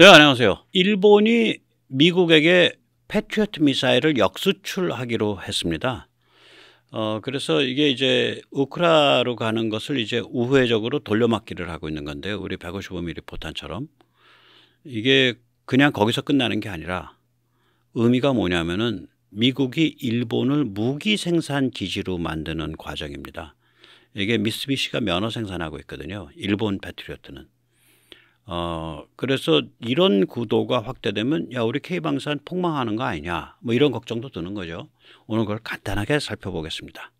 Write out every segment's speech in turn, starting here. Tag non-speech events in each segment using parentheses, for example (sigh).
네, 안녕하세요. 일본이 미국에게 패트리어트 미사일을 역수출하기로 했습니다. 어, 그래서 이게 이제 우크라로 가는 것을 이제 우회적으로 돌려막기를 하고 있는 건데 우리 155mm 포탄처럼 이게 그냥 거기서 끝나는 게 아니라 의미가 뭐냐면은 미국이 일본을 무기 생산 기지로 만드는 과정입니다. 이게 미쓰비시가 면허 생산하고 있거든요. 일본 패트리어트는. 어 그래서 이런 구도가 확대되면 야 우리 K 방산 폭망하는 거 아니냐 뭐 이런 걱정도 드는 거죠. 오늘 그걸 간단하게 살펴보겠습니다.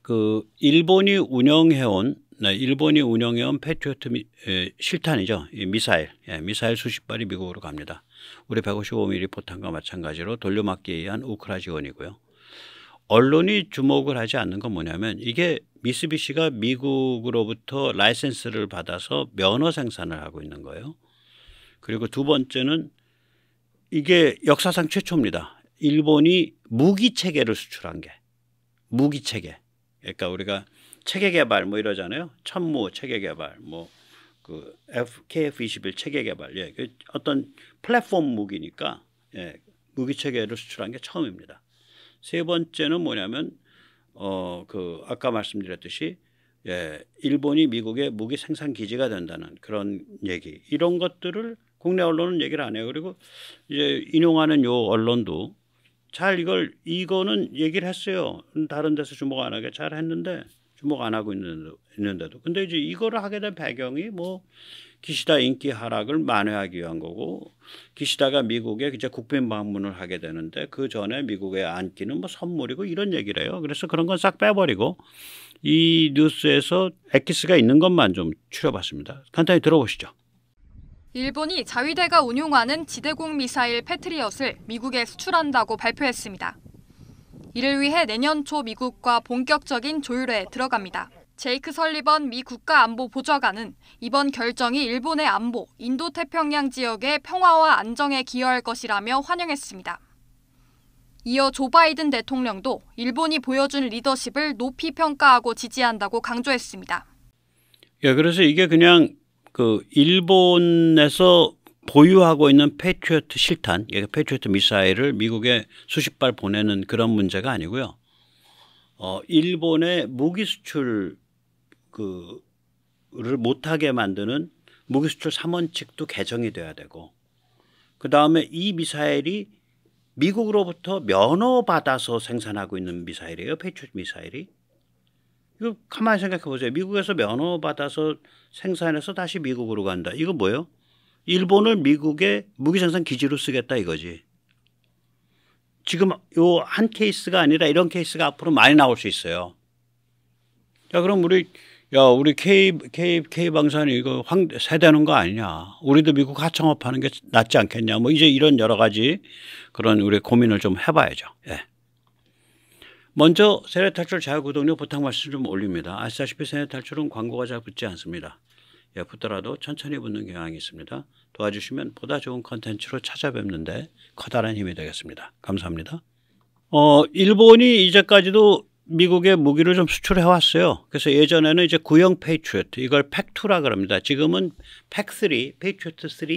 그 일본이 운영해온 네, 일본이 운영해온 패트리어트 에, 실탄이죠. 이 미사일. 예, 미사일 수십 발이 미국으로 갑니다. 우리 155mm 포탄과 마찬가지로 돌려막기위한 우크라 지원이고요. 언론이 주목을 하지 않는 건 뭐냐면 이게 미쓰비시가 미국으로부터 라이센스를 받아서 면허 생산을 하고 있는 거예요. 그리고 두 번째는 이게 역사상 최초입니다. 일본이 무기 체계를 수출한 게 무기 체계. 그러니까 우리가 체계 개발 뭐 이러잖아요. 천무 체계 개발 뭐그 KF-21 체계 개발 예 그 어떤 플랫폼 무기니까 예 무기 체계를 수출한 게 처음입니다. 세 번째는 뭐냐면 어 그 아까 말씀드렸듯이 예, 일본이 미국의 무기 생산 기지가 된다는 그런 얘기 이런 것들을 국내 언론은 얘기를 안 해요. 그리고 이제 인용하는 요 언론도 잘 이걸 이거는 얘기를 했어요. 다른 데서 주목 안 하게 잘 했는데 주목 안 하고 있는, 데도 근데 이제 이거를 하게 된 배경이 뭐 기시다 인기 하락을 만회하기 위한 거고 기시다가 미국에 이제 국빈 방문을 하게 되는데 그 전에 미국에 안기는 뭐 선물이고 이런 얘기를 해요. 그래서 그런 건 싹 빼버리고 이 뉴스에서 엑기스가 있는 것만 좀 추려봤습니다. 간단히 들어보시죠. 일본이 자위대가 운용하는 지대공 미사일 패트리엇을 미국에 수출한다고 발표했습니다. 이를 위해 내년 초 미국과 본격적인 조율에 들어갑니다. 제이크 설리번 미 국가안보보좌관은 이번 결정이 일본의 안보, 인도태평양 지역의 평화와 안정에 기여할 것이라며 환영했습니다. 이어 조 바이든 대통령도 일본이 보여준 리더십을 높이 평가하고 지지한다고 강조했습니다. 예, 그래서 이게 그냥 그 일본에서 보유하고 있는 패트리어트 실탄, 패트리어트 미사일을 미국에 수십 발 보내는 그런 문제가 아니고요. 어, 일본의 무기 수출 그 를 못하게 만드는 무기 수출 3원칙도 개정이 돼야 되고 그 다음에 이 미사일이 미국으로부터 면허 받아서 생산하고 있는 미사일이에요. 패트리어트 미사일이. 이거 가만히 생각해 보세요. 미국에서 면허 받아서 생산해서 다시 미국으로 간다. 이거 뭐예요? 일본을 미국의 무기생산 기지로 쓰겠다 이거지. 지금 요 한 케이스가 아니라 이런 케이스가 앞으로 많이 나올 수 있어요. 자, 그럼 우리 야, 우리 K K K 방산이 이거 황 세대는 거 아니냐? 우리도 미국 하청업 하는 게 낫지 않겠냐? 뭐 이제 이런 여러 가지 그런 우리 고민을 좀 해봐야죠. 예. 먼저 세례 탈출 자유구독료 부탁 말씀 좀 올립니다. 아시다시피 세례 탈출은 광고가 잘 붙지 않습니다. 예, 붙더라도 천천히 붙는 경향이 있습니다. 도와주시면 보다 좋은 컨텐츠로 찾아뵙는데 커다란 힘이 되겠습니다. 감사합니다. 어, 일본이 이제까지도 미국의 무기를 좀 수출해 왔어요. 그래서 예전에는 이제 구형 페이트리트 이걸 팩2라 그럽니다. 지금은 팩3, 페이트리트 3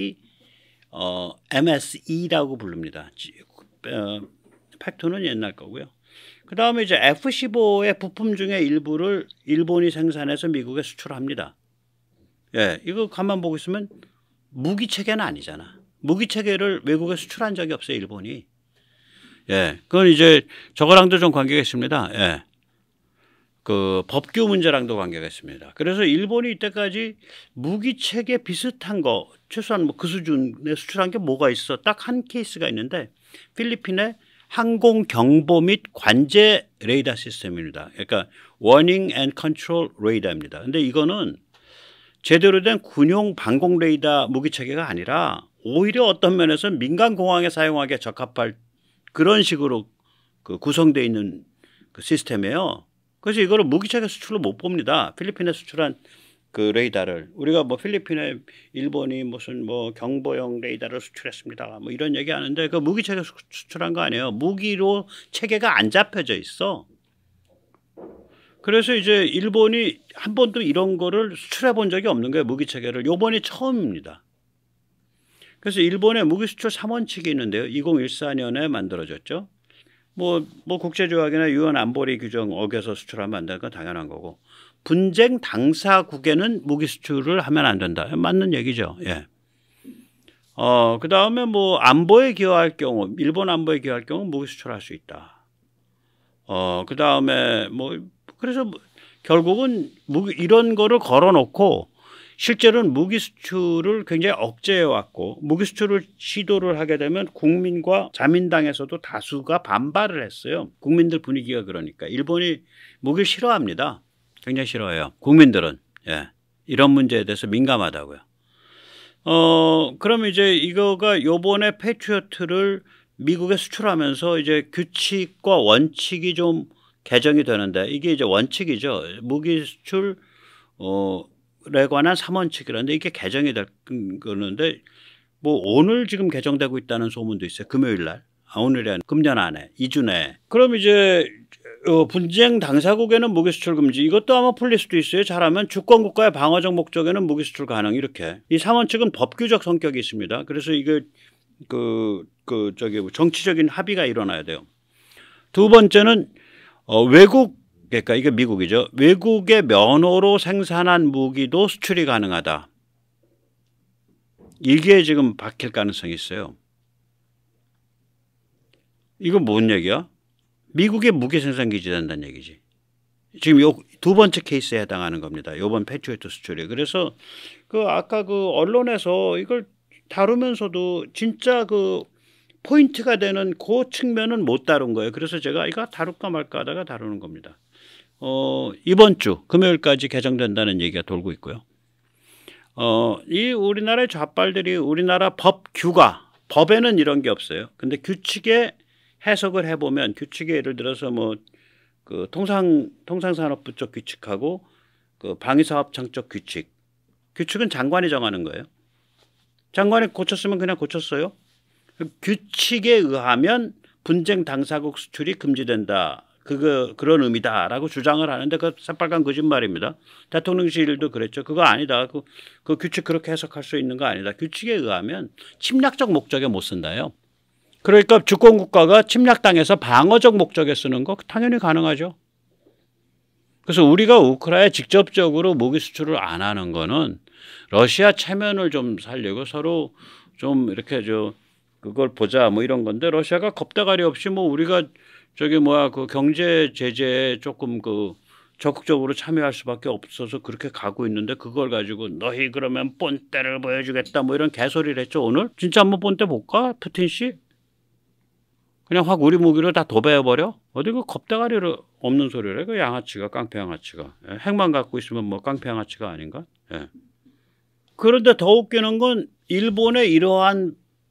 어, MSE라고 부릅니다. 어, 팩2는 옛날 거고요. 그다음에 이제 F-15의 부품 중에 일부를 일본이 생산해서 미국에 수출합니다. 예, 이거 가만 보고 있으면 무기 체계는 아니잖아. 무기 체계를 외국에 수출한 적이 없어요, 일본이. 예, 그건 이제 저거랑도 좀 관계가 있습니다. 예. 그 법규 문제랑도 관계가 있습니다. 그래서 일본이 이때까지 무기 체계 비슷한 거 최소한 뭐 그 수준에 수출한 게 뭐가 있어? 딱 한 케이스가 있는데 필리핀의 항공 경보 및 관제 레이더 시스템입니다. 그러니까 워닝 앤 컨트롤 레이더입니다. 근데 이거는 제대로 된 군용 방공 레이더 무기 체계가 아니라 오히려 어떤 면에서 민간 공항에 사용하기에 적합할 그런 식으로 그 구성되어 있는 그 시스템이에요. 그래서 이거를 무기체계 수출로 못 봅니다. 필리핀에 수출한 그 레이더를 우리가 뭐 필리핀에 일본이 무슨 뭐 경보용 레이더를 수출했습니다. 뭐 이런 얘기 하는데 그 무기체계 수출한 거 아니에요. 무기로 체계가 안 잡혀져 있어. 그래서 이제 일본이 한 번도 이런 거를 수출해 본 적이 없는 거예요. 무기 체계를. 요번이 처음입니다. 그래서 일본의 무기 수출 3원칙이 있는데요. 2014년에 만들어졌죠. 뭐, 뭐 국제조약이나 유엔 안보리 규정 어겨서 수출하면 안 되는 건 당연한 거고. 분쟁 당사국에는 무기 수출을 하면 안 된다. 맞는 얘기죠. 예. 어, 그 다음에 뭐 안보에 기여할 경우, 일본 안보에 기여할 경우 무기 수출할 수 있다. 어, 그 다음에 뭐 그래서 뭐 결국은 무기 이런 거를 걸어놓고 실제로는 무기 수출을 굉장히 억제해 왔고 무기 수출을 시도를 하게 되면 국민과 자민당에서도 다수가 반발을 했어요. 국민들 분위기가 그러니까 일본이 무기를 싫어합니다. 굉장히 싫어해요. 국민들은 예. 이런 문제에 대해서 민감하다고요. 어, 그럼 이제 이거가 요번에 패트리어트를 미국에 수출하면서 이제 규칙과 원칙이 좀 개정이 되는데 이게 이제 원칙이죠. 무기 수출 어에 관한 3원칙이라는데 이게 개정이 될 거는데 뭐 오늘 지금 개정되고 있다는 소문도 있어요. 금요일 날. 아, 오늘이 아니 금년 안에 2주 내에. 그럼 이제 어, 분쟁 당사국에는 무기 수출 금지 이것도 아마 풀릴 수도 있어요. 잘하면 주권 국가의 방어적 목적에는 무기 수출 가능 이렇게. 이 3원칙은 법규적 성격이 있습니다. 그래서 이게 그, 그 저기 뭐 정치적인 합의가 일어나야 돼요. 두 번째는 어, 외국 그러니까 이게 미국이죠. 외국의 면허로 생산한 무기도 수출이 가능하다. 이게 지금 박힐 가능성이 있어요. 이거 뭔 얘기야? 미국의 무기 생산 기지된다는 얘기지. 지금 요 두 번째 케이스에 해당하는 겁니다. 요번 패트웨이트 수출이. 그래서 그 아까 그 언론에서 이걸 다루면서도 진짜 그 포인트가 되는 그 측면은 못 다룬 거예요. 그래서 제가 이거 다룰까 말까 하다가 다루는 겁니다. 어, 이번 주 금요일까지 개정된다는 얘기가 돌고 있고요. 어, 이 우리나라의 좌빨들이 우리나라 법 규가 법에는 이런 게 없어요. 근데 규칙에 해석을 해보면 규칙에 예를 들어서 뭐 그 통상 통상산업부 쪽 규칙하고 그 방위사업청 쪽 규칙 규칙은 장관이 정하는 거예요. 장관이 고쳤으면 그냥 고쳤어요. 규칙에 의하면 분쟁 당사국 수출이 금지된다. 그거 그런 의미다라고 주장을 하는데 그 새빨간 거짓말입니다. 대통령실도 그랬죠. 그거 아니다. 그, 그 규칙 그렇게 해석할 수 있는 거 아니다. 규칙에 의하면 침략적 목적에 못 쓴다요. 그러니까 주권 국가가 침략당해서 방어적 목적에 쓰는 거 당연히 가능하죠. 그래서 우리가 우크라에 직접적으로 무기 수출을 안 하는 거는 러시아 체면을 좀 살리고 서로 좀 이렇게 저 그걸 보자 뭐 이런 건데 러시아가 겁대가리 없이 뭐 우리가 저기 뭐야 그 경제 제재에 조금 그 적극적으로 참여할 수밖에 없어서 그렇게 가고 있는데 그걸 가지고 너희 그러면 본때를 보여주겠다 뭐 이런 개소리를 했죠 오늘 진짜 한번 본때 볼까 푸틴 씨 그냥 확 우리 무기를 다 도배해버려? 어디 그 겁대가리를 없는 소리를 해? 그 양아치가, 깡패 양아치가. 예, 핵만 갖고 있으면 뭐 깡패 양아치가 아닌가? 예. 그런데 더 웃기는 건 일본의 이러한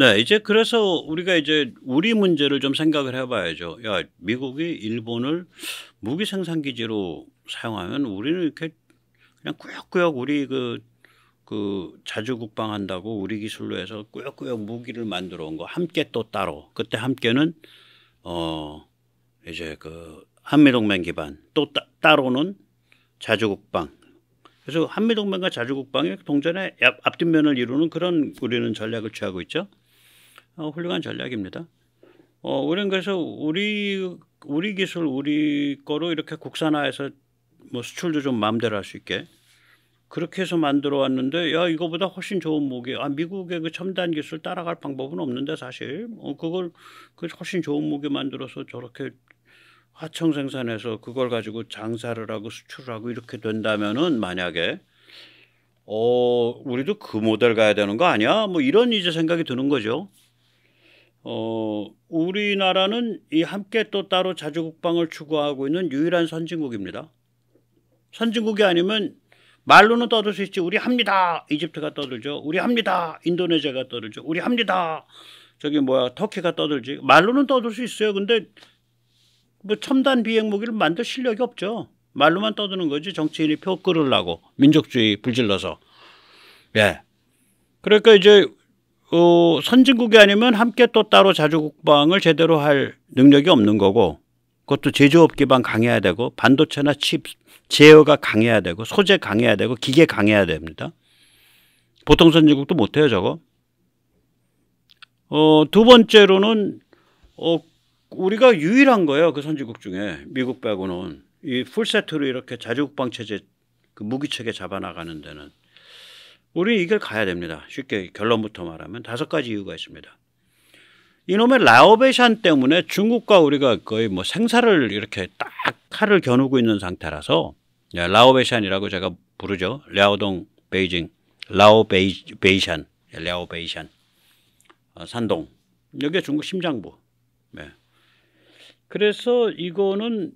네, 이제 그래서 우리가 이제 우리 문제를 좀 생각을 해봐야죠. 야, 미국이 일본을 무기 생산 기지로 사용하면 우리는 이렇게 그냥 꾸역꾸역 우리 그, 그 자주 국방한다고 우리 기술로 해서 꾸역꾸역 무기를 만들어 온 거 함께 또 따로 그때 함께는 어 이제 그 한미동맹 기반 또 따, 따로는 자주 국방 그래서 한미동맹과 자주국방이 동전의 앞, 뒷면을 이루는 그런 우리는 전략을 취하고 있죠. 어, 훌륭한 전략입니다. 어, 우리는 그래서 우리 우리 기술 우리 거로 이렇게 국산화해서 뭐 수출도 좀 마음대로 할 수 있게 그렇게 해서 만들어 왔는데 야 이거보다 훨씬 좋은 무기 아 미국의 그 첨단 기술 따라갈 방법은 없는데 사실 어, 그걸 그 훨씬 좋은 무기 만들어서 저렇게 화청 생산해서 그걸 가지고 장사를 하고 수출을 하고 이렇게 된다면은 만약에 어 우리도 그 모델 가야 되는 거 아니야 뭐 이런 이제 생각이 드는 거죠 어, 우리나라는 이 함께 또 따로 자주 국방을 추구하고 있는 유일한 선진국입니다. 선진국이 아니면 말로는 떠들 수 있지 우리 합니다. 이집트가 떠들죠. 우리 합니다. 인도네시아가 떠들죠. 우리 합니다. 저기 뭐야 터키가 떠들지. 말로는 떠들 수 있어요. 근데 뭐 첨단 비행무기를 만들 실력이 없죠. 말로만 떠드는 거지 정치인이 표 끌으려고 민족주의 불질러서. 예. 그러니까 이제 어, 선진국이 아니면 함께 또 따로 자주 국방을 제대로 할 능력이 없는 거고 그것도 제조업 기반 강해야 되고 반도체나 칩 제어가 강해야 되고 소재 강해야 되고 기계 강해야 됩니다. 보통 선진국도 못해요 저거. 어, 두 번째로는 어, 우리가 유일한 거예요 그 선진국 중에 미국 빼고는 이 풀세트로 이렇게 자주국방 체제 그 무기체계 잡아나가는 데는 우리는 이걸 가야 됩니다. 쉽게 결론부터 말하면 다섯 가지 이유가 있습니다. 이놈의 라오베샨 때문에 중국과 우리가 거의 뭐 생사를 이렇게 딱 칼을 겨누고 있는 상태라서 예, 라오베샨이라고 제가 부르죠. 랴오동 베이징, 라오베이샨, 예, 랴오베이샨, 어, 산동. 여기가 중국 심장부. 네. 그래서 이거는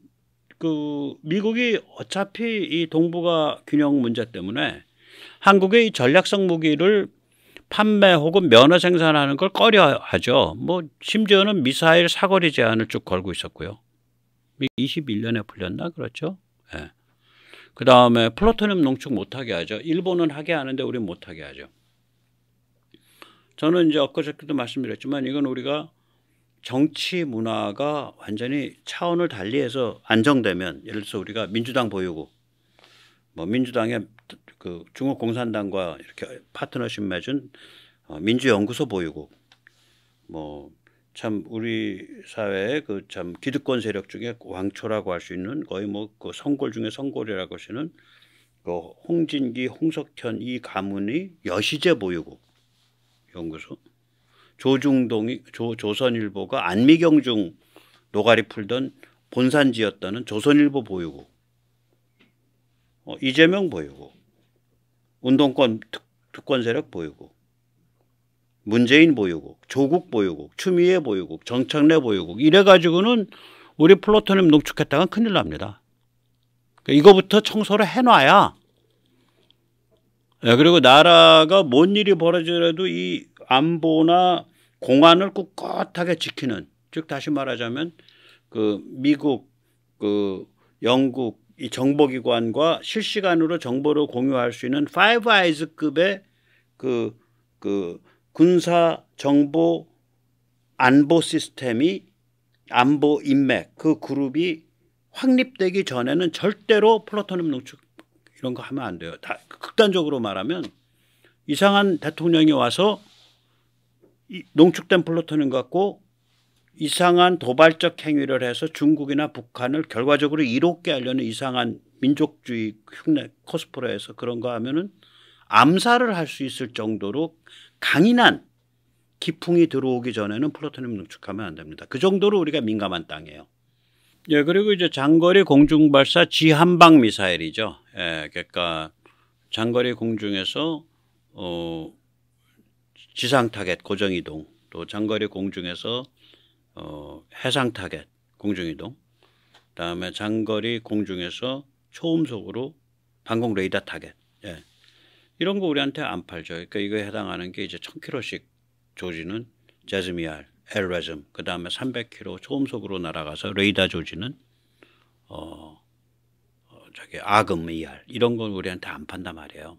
그 미국이 어차피 이 동북아 균형 문제 때문에 한국의 전략성 무기를 판매 혹은 면허 생산하는 걸 꺼려하죠. 뭐 심지어는 미사일 사거리 제한을 쭉 걸고 있었고요. 21년에 풀렸나 그렇죠. 예. 그 다음에 플루토늄 농축 못하게 하죠. 일본은 하게 하는데 우리는 못하게 하죠. 저는 이제 엊그저께도 말씀드렸지만 이건 우리가 정치 문화가 완전히 차원을 달리해서 안정되면 예를 들어서 우리가 민주당 보유국 뭐 민주당의 그 중국 공산당과 이렇게 파트너십 맺은 어, 민주연구소 보유국 뭐참 우리 사회의 그 참 기득권 세력 중에 왕초라고 할 수 있는 거의 뭐그선골 중에 선골이라고 하시는 그 홍진기, 홍석현 이 가문이 여시제 보유국 연구소 조중동이 조, 조선일보가 안미경중 노가리 풀던 본산지였다는 조선일보 보유국 어, 이재명 보이고 운동권 특, 특권 세력 보이고 문재인 보이고 조국 보이고 추미애 보이고 정청래 보이고 이래가지고는 우리 플루토늄 농축했다가 큰일 납니다. 그러니까 이거부터 청소를 해놔야 예, 그리고 나라가 뭔 일이 벌어지더라도 이 안보나 공안을 꿋꿋하게 지키는 즉 다시 말하자면 그 미국, 그 영국, 이 정보기관과 실시간으로 정보를 공유할 수 있는 파이브 아이즈급의 그, 그 군사 정보 안보 시스템이 안보 인맥 그 그룹이 확립되기 전에는 절대로 플루토늄 농축 이런 거 하면 안 돼요. 다 극단적으로 말하면 이상한 대통령이 와서 이 농축된 플루토늄 갖고 이상한 도발적 행위를 해서 중국이나 북한을 결과적으로 이롭게 하려는 이상한 민족주의 흉내 코스프레에서 그런 거 하면은 암살을 할 수 있을 정도로 강인한 기풍이 들어오기 전에는 플루토늄 농축하면 안 됩니다. 그 정도로 우리가 민감한 땅이에요. 예, 그리고 이제 장거리 공중발사 지한방 미사일이죠. 예, 그러니까 장거리 공중에서 어 지상 타겟 고정 이동 또 장거리 공중에서 어, 해상 타겟 공중이동, 그다음에 장거리 공중에서 초음속으로 방공 레이더 타겟. 예. 이런 거 우리한테 안 팔죠. 그러니까 이거에 해당하는 게 이제 1000km씩 조지는 제즈미알, 엘레즘, 그다음에 300km 초음속으로 날아가서 레이더 조지는 어, 어 저기 아금 미알 이런 건 우리한테 안 판단 말이에요.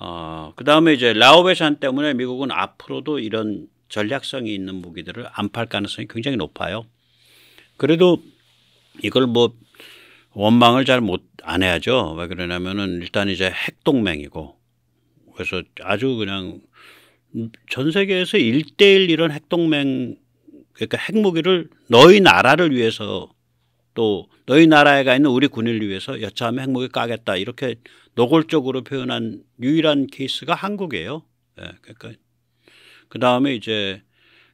어, 그 다음에 이제 라오베산 때문에 미국은 앞으로도 이런 전략성이 있는 무기들을 안 팔 가능성이 굉장히 높아요. 그래도 이걸 뭐 원망을 잘 못 안 해야죠. 왜 그러냐면은 일단 이제 핵동맹이고 그래서 아주 그냥 전 세계에서 일대일 이런 핵동맹 그러니까 핵무기를 너희 나라를 위해서 또 너희 나라에 가 있는 우리 군인을 위해서 여차하면 핵무기 까겠다 이렇게 노골적으로 표현한 유일한 케이스가 한국이에요. 예, 네, 그러니까 그 다음에 이제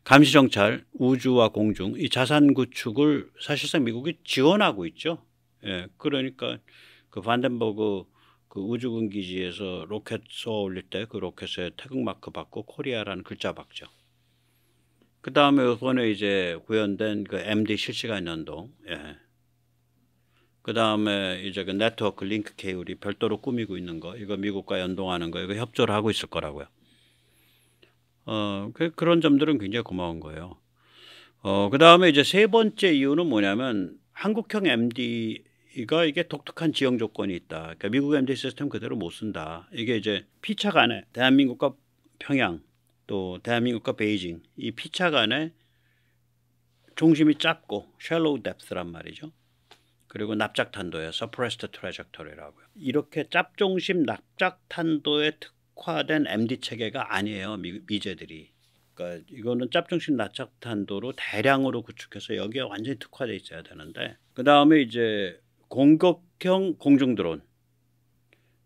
감시정찰, 우주와 공중 이 자산 구축을 사실상 미국이 지원하고 있죠. 예, 그러니까 그 반덴버그 그 우주군 기지에서 로켓 쏘아 올릴 때 그 로켓에 태극마크 받고 코리아라는 글자 박죠. 그 다음에 이번에 이제 구현된 그 MD 실시간 연동. 예. 그 다음에 이제 그 네트워크 링크 케이블이 별도로 꾸미고 있는 거, 이거 미국과 연동하는 거, 이거 협조를 하고 있을 거라고요. 어, 그, 그런 점들은 굉장히 고마운 거예요. 어, 그 다음에 이제 세 번째 이유는 뭐냐면 한국형 MD가 이게 독특한 지형 조건이 있다. 그러니까 미국 MD 시스템 그대로 못 쓴다. 이게 이제 피차 간에 대한민국과 평양 또 대한민국과 베이징 이 피차 간에 중심이 짧고 shallow depth란 말이죠. 그리고 납작탄도예요. suppressed trajectory라고요. 이렇게 짭중심 납작탄도의 특 특화된 MD 체계가 아니에요. 미, 미제들이. 그러니까 이거는 짭정신 납작탄도로 대량으로 구축해서 여기에 완전히 특화돼 있어야 되는데 그 다음에 이제 공격형 공중 드론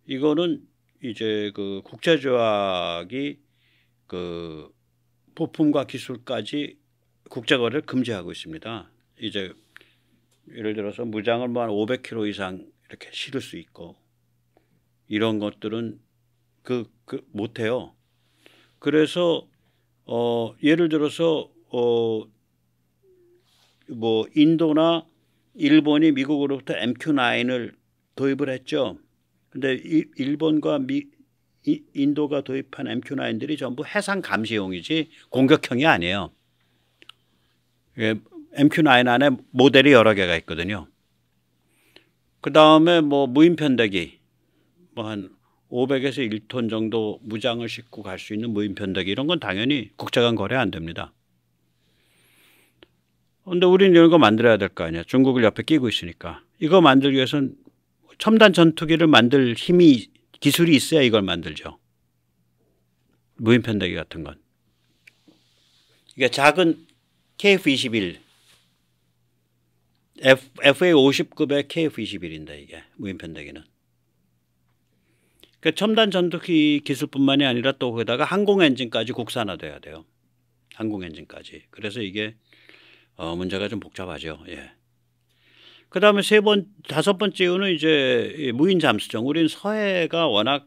이거는 이제 그 국제조약이 그 부품과 기술까지 국제거래를 금지하고 있습니다. 이제 예를 들어서 무장을 뭐한 500kg 이상 이렇게 실을 수 있고 이런 것들은 그, 그 못해요. 그래서 어 예를 들어서 어뭐 인도나 일본이 미국으로부터 MQ9을 도입을 했죠. 근데 이, 일본과 미, 이, 인도가 도입한 MQ9들이 전부 해상 감시용이지 공격형이 아니에요. 예, MQ9 안에 모델이 여러 개가 있거든요. 그 다음에 뭐 무인 편대기 뭐한 500에서 1톤 정도 무장을 싣고 갈 수 있는 무인 편대기 이런 건 당연히 국제간 거래 안 됩니다. 그런데 우리는 이런 거 만들어야 될 거 아니야. 중국을 옆에 끼고 있으니까. 이거 만들기 위해선 첨단 전투기를 만들 힘이 기술이 있어야 이걸 만들죠. 무인 편대기 같은 건. 이게 그러니까 작은 KF-21 F, FA-50급의 KF-21인데 이게 무인 편대기는. 그러니까 첨단 전투기 기술뿐만이 아니라 또 거기다가 항공 엔진까지 국산화돼야 돼요. 항공 엔진까지. 그래서 이게 어 문제가 좀 복잡하죠. 예. 그다음에 세 번 다섯 번째 이유는 이제 무인 잠수정. 우린 서해가 워낙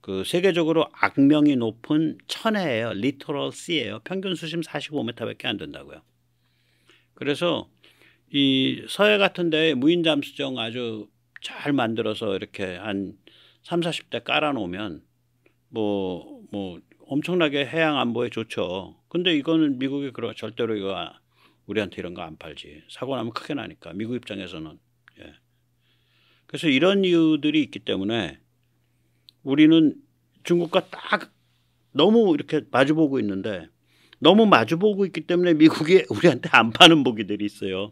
그 세계적으로 악명이 높은 천해예요. 리터럴 씨예요. 평균 수심 45m밖에 안 된다고요. 그래서 이 서해 같은 데 무인 잠수정 아주 잘 만들어서 이렇게 한 삼, 4 0대 깔아놓으면 뭐, 뭐 엄청나게 해양 안보에 좋죠. 근데 이거는 미국이 그러 절대로 이거 아, 우리한테 이런 거 안 팔지. 사고 나면 크게 나니까 미국 입장에서는. 예. 그래서 이런 이유들이 있기 때문에 우리는 중국과 딱 너무 이렇게 마주보고 있는데 너무 마주보고 있기 때문에 미국이 (laughs) 우리한테 안 파는 무기들이 있어요.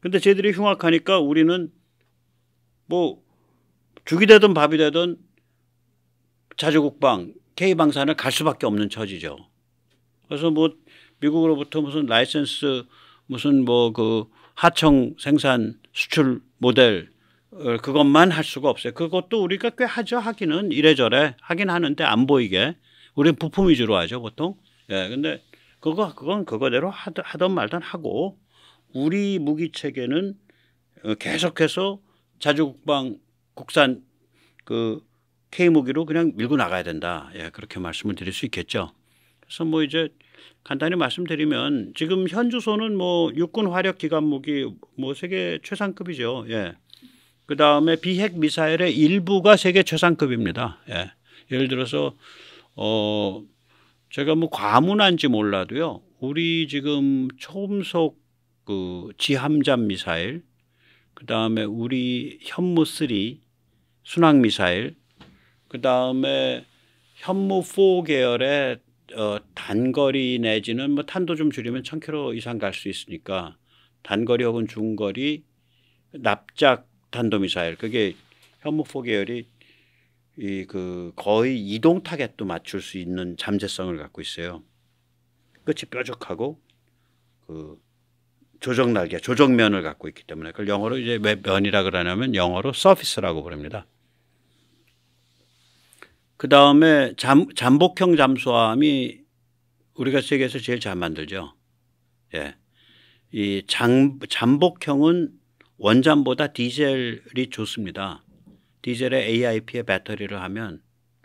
근데 쟤들이 흉악하니까 우리는 뭐 죽이 되든 밥이 되든 자주국방 K방산을 갈 수밖에 없는 처지죠. 그래서 뭐 미국으로부터 무슨 라이센스 무슨 뭐 그 하청 생산 수출 모델 어, 그것만 할 수가 없어요. 그것도 우리가 꽤 하죠. 하기는 이래저래 하긴 하는데 안 보이게 우리 부품 위주로 하죠 보통. 예, 근데 그거 그건 그거대로 하던 말든 하고 우리 무기 체계는 어, 계속해서 자주국방 국산 그 K 무기로 그냥 밀고 나가야 된다. 예, 그렇게 말씀을 드릴 수 있겠죠. 그래서 뭐 이제 간단히 말씀드리면 지금 현 주소는 뭐 육군 화력 기관 무기 뭐 세계 최상급이죠. 예. 그 다음에 비핵 미사일의 일부가 세계 최상급입니다. 예. 예를 들어서 어 제가 뭐 과문한지 몰라도요. 우리 지금 초음속 그 지함잠 미사일, 그 다음에 우리 현무3 순항 미사일, 그 다음에 현무 4 계열의 어, 단거리 내지는 뭐 탄도 좀 줄이면 천0로 이상 갈 수 있으니까 단거리 혹은 중거리 납작 탄도 미사일 그게 현무 4 계열이 이 그 거의 이동 타겟도 맞출 수 있는 잠재성을 갖고 있어요. 끝이 뾰족하고 그 조정 날개, 조정면을 갖고 있기 때문에 그걸 영어로 이제 왜 면이라 그러냐면 영어로 서피스라고 부릅니다. 그 다음에 잠복형 잠수함이 우리가 세계에서 제일 잘 만들죠. 예. 이 장, 잠복형은 원잠보다 디젤이 좋습니다. 디젤에 AIP에 배터리를 하면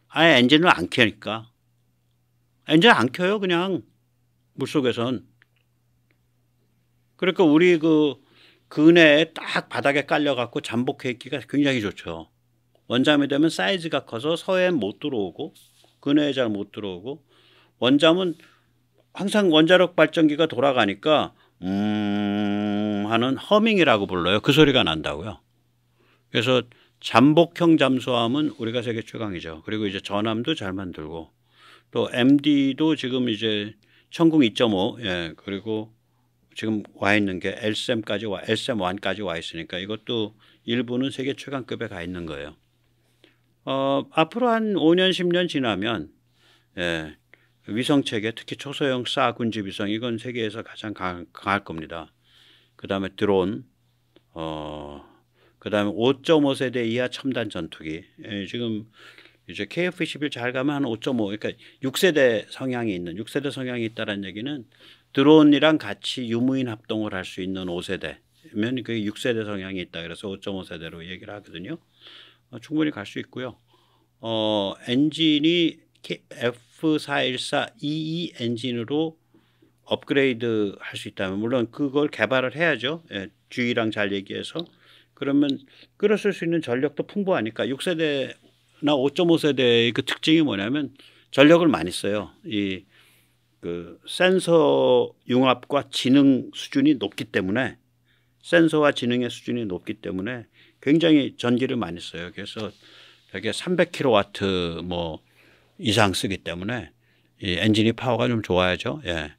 아예 엔진을 안 켜니까. 엔진 안 켜요, 그냥. 물속에선. 그러니까 우리 그 근해에 딱 바닥에 깔려갖고 잠복해 있기가 굉장히 좋죠. 원자음이 되면 사이즈가 커서 서해엔 못 들어오고 근해에 잘 못 들어오고 원자음은 항상 원자력 발전기가 돌아가니까 음 하는 허밍이라고 불러요. 그 소리가 난다고요. 그래서 잠복형 잠수함은 우리가 세계 최강이죠. 그리고 이제 전함도 잘 만들고 또 MD도 지금 이제 천궁 2.5 예, 그리고 지금 와 있는 게 LSM까지 와, LSM1까지 와 있으니까 이것도 일부는 세계 최강급에 가 있는 거예요. 어, 앞으로 한 5년 10년 지나면 예, 위성 체계 특히 초소형 싸군지 위성 이건 세계에서 가장 강, 할 겁니다. 그다음에 드론 어 그다음에 5.5세대 이하 첨단 전투기 예, 지금 이제 KF-21 잘 가면 한5.5 그러니까 6세대 성향이 있는 6세대 성향이 있다라는 얘기는 드론이랑 같이 유무인 합동을 할 수 있는 5세대면 그게 6세대 성향이 있다 그래서 5.5세대로 얘기를 하거든요. 어, 충분히 갈 수 있고요. 어, 엔진이 F414EE 엔진으로 업그레이드 할 수 있다면 물론 그걸 개발을 해야죠. 예, 주의랑잘 얘기해서 그러면 끌어쓸수 있는 전력도 풍부하니까 6세대나 5.5세대의 그 특징이 뭐냐면 전력을 많이 써요. 이그 센서 융합과 지능 수준이 높기 때문에 센서와 지능의 수준이 높기 때문에 굉장히 전기를 많이 써요. 그래서 되게 300kW 뭐 이상 쓰기 때문에 이 엔진이 파워가 좀 좋아야죠. 예.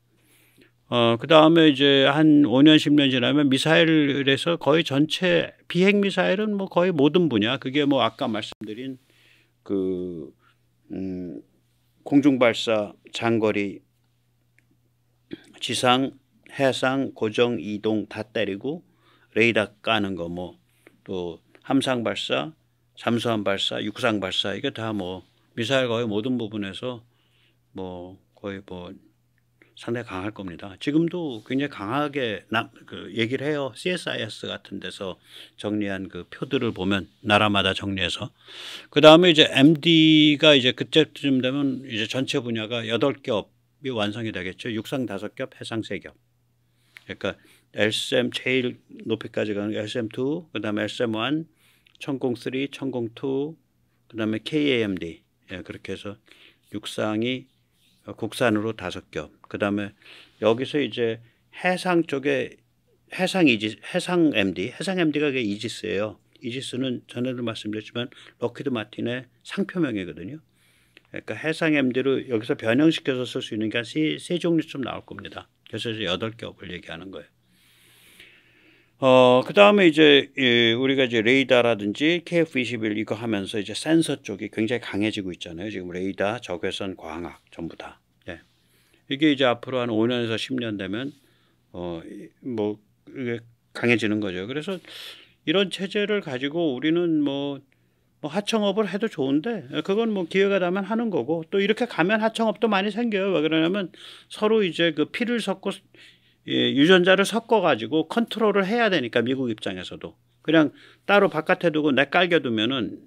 어, 그 다음에 이제 한 5년, 10년 지나면 미사일에서 거의 전체 비행 미사일은 뭐 거의 모든 분야 그게 뭐 아까 말씀드린 그, 음, 공중발사, 장거리, 지상, 해상, 고정, 이동 다 때리고 레이더 까는 거뭐 또 뭐 함상 발사, 잠수함 발사, 육상 발사 이게 다 뭐 미사일 거의 모든 부분에서 뭐 거의 뭐 상당히 강할 겁니다. 지금도 굉장히 강하게 나, 그 얘기를 해요. CSIS 같은 데서 정리한 그 표들을 보면 나라마다 정리해서 그 다음에 이제 MD가 이제 그때쯤 되면 이제 전체 분야가 여덟 업이 완성이 되겠죠. 육상 다섯 겹, 해상 세 겹. 그러니까 s m 제일 높이까지 가는 게 l m 2 그다음에 s m 1 1003, 1002, 그다음에 KAMD. 예, 그렇게 해서 육상이 어, 국산으로 다섯 겹. 그다음에 여기서 이제 해상 쪽에 해상 이지 해상 MD, 해상 MD가 그게 이지스예요. 이지스는 전에도 말씀드렸지만 럭키드 마틴의 상표명이거든요. 예, 그러니까 해상 MD로 여기서 변형시켜서 쓸 수 있는 게한세 종류쯤 나올 겁니다. 그래서 여덟 겹을 얘기하는 거예요. 어, 그 다음에 이제, 예, 우리가 이제 레이다라든지 KF-21 이거 하면서 이제 센서 쪽이 굉장히 강해지고 있잖아요. 지금 레이다, 적외선, 광학 전부 다. 예. 이게 이제 앞으로 한 5년에서 10년 되면, 어, 뭐, 이게 강해지는 거죠. 그래서 이런 체제를 가지고 우리는 뭐, 뭐 하청업을 해도 좋은데 그건 뭐 기회가 되면 하는 거고 또 이렇게 가면 하청업도 많이 생겨요. 왜 그러냐면 서로 이제 그 피를 섞고 예, 유전자를 섞어가지고 컨트롤을 해야 되니까 미국 입장에서도 그냥 따로 바깥에 두고 내깔겨두면은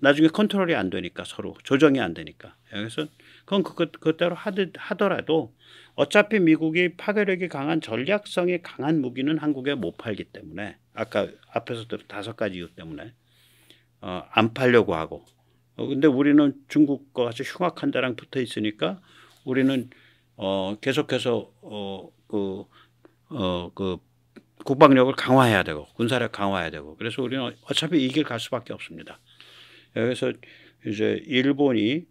나중에 컨트롤이 안 되니까 서로 조정이 안 되니까 예, 그래서 그건 그, 그, 대로 하드, 하더라도 어차피 미국이 파괴력이 강한 전략성이 강한 무기는 한국에 못 팔기 때문에 아까 앞에서 들은 다섯 가지 이유 때문에 어, 안 팔려고 하고 어, 근데 우리는 중국과 같이 흉악한 데랑 붙어 있으니까 우리는 어, 계속해서 어, 그, 어, 그 국방력을 강화해야 되고 군사력 강화해야 되고 그래서 우리는 어차피 이길 갈 수밖에 없습니다. 그래서 이제 일본이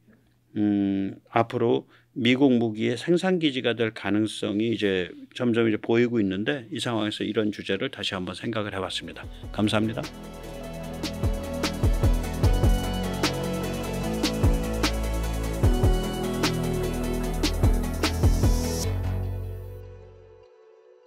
음, 앞으로 미국 무기의 생산 기지가 될 가능성이 이제 점점 이제 보이고 있는데 이 상황에서 이런 주제를 다시 한번 생각을 해봤습니다. 감사합니다.